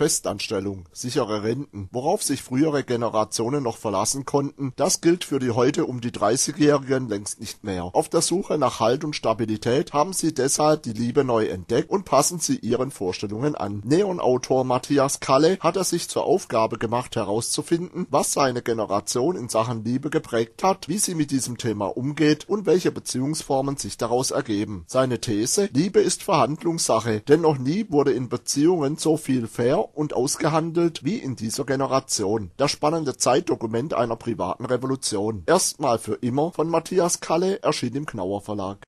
Festanstellung, sichere Renten, worauf sich frühere Generationen noch verlassen konnten, das gilt für die heute um die 30-Jährigen längst nicht mehr. Auf der Suche nach Halt und Stabilität haben sie deshalb die Liebe neu entdeckt und passen sie ihren Vorstellungen an. neon Matthias Kalle hat es sich zur Aufgabe gemacht herauszufinden, was seine Generation in Sachen Liebe geprägt hat, wie sie mit diesem Thema umgeht und welche Beziehungsformen sich daraus ergeben. Seine These, Liebe ist Verhandlungssache, denn noch nie wurde in Beziehungen so viel fair und ausgehandelt wie in dieser Generation. Das spannende Zeitdokument einer privaten Revolution. Erstmal für immer von Matthias Kalle. Erschien im Knauer Verlag